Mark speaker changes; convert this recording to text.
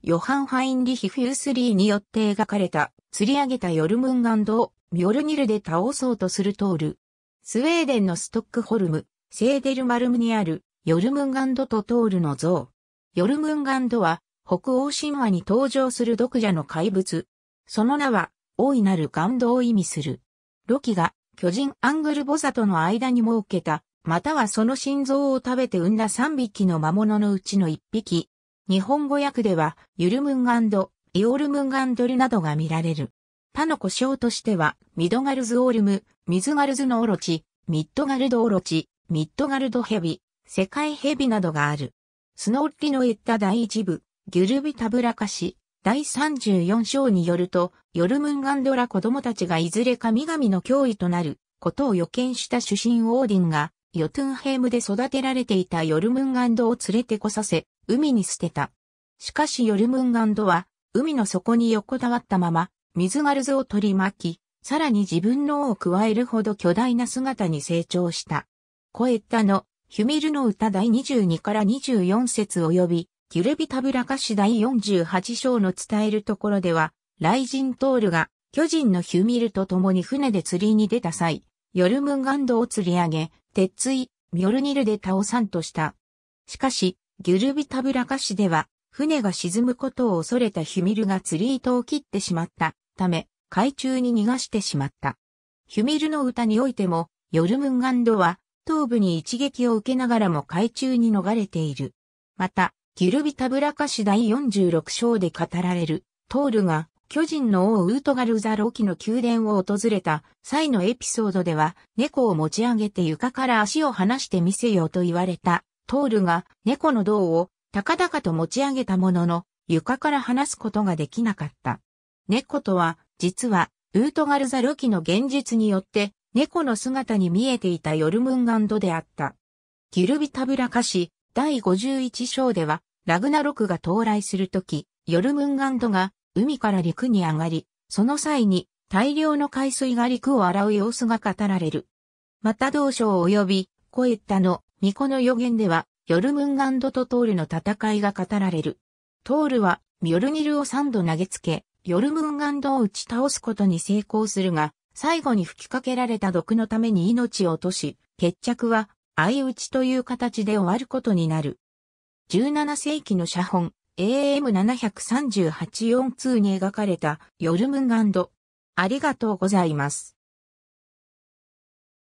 Speaker 1: ヨハン・ハインリヒ・フュースリーによって描かれた、釣り上げたヨルムンガンドをミョルニルで倒そうとするトール。スウェーデンのストックホルム、セーデルマルムにあるヨルムンガンドとトールの像。ヨルムンガンドは北欧神話に登場する独者の怪物。その名は大いなるガンドを意味する。ロキが巨人アングルボザとの間に設けた、またはその心臓を食べて産んだ3匹の魔物のうちの1匹、日本語訳では、ユルムンガンド、イオルムンガンドルなどが見られる。他の故障としては、ミドガルズオールム、ミズガルズノオロチ、ミッドガルドオロチ、ミッドガルドヘビ、世界ヘビなどがある。スノーリの言った第一部、ギュルビタブラカシ、第34章によると、ヨルムンガンドラ子供たちがいずれ神々の脅威となることを予見した主神オーディンが、ヨトゥンヘームで育てられていたヨルムンガンドを連れてこさせ、海に捨てた。しかしヨルムンガンドは、海の底に横たわったまま、水ガルズを取り巻き、さらに自分のを加えるほど巨大な姿に成長した。コエッタの、ヒュミルの歌第22から24節及び、ギュルビタブラカシ第48章の伝えるところでは、雷神トールが巨人のヒュミルと共に船で釣りに出た際、ヨルムンガンドを釣り上げ、鉄槌、ミョルニルで倒さんとした。しかし、ギュルビタブラカ市では、船が沈むことを恐れたヒュミルが釣り糸を切ってしまったため、海中に逃がしてしまった。ヒュミルの歌においても、ヨルムンガンドは、頭部に一撃を受けながらも海中に逃れている。また、ギュルビタブラカ市第46章で語られる、トールが巨人の王ウートガルザロキの宮殿を訪れた際のエピソードでは、猫を持ち上げて床から足を離してみせようと言われた、トールが猫の胴を高々と持ち上げたものの、床から離すことができなかった。猫とは、実は、ウートガルザロキの現実によって、猫の姿に見えていたヨルムンガンドであった。ギルビタブラ歌詞第51章では、ラグナロクが到来するとき、ヨルムンガンドが海から陸に上がり、その際に大量の海水が陸を洗う様子が語られる。また同章及び、コエッタの巫女の予言では、ヨルムンガンドとトールの戦いが語られる。トールは、ミョルニルを3度投げつけ、ヨルムンガンドを打ち倒すことに成功するが、最後に吹きかけられた毒のために命を落とし、決着は、相打ちという形で終わることになる。17世紀の写本、AM738-42 に描かれたヨルムンガンド。ありがとうございます。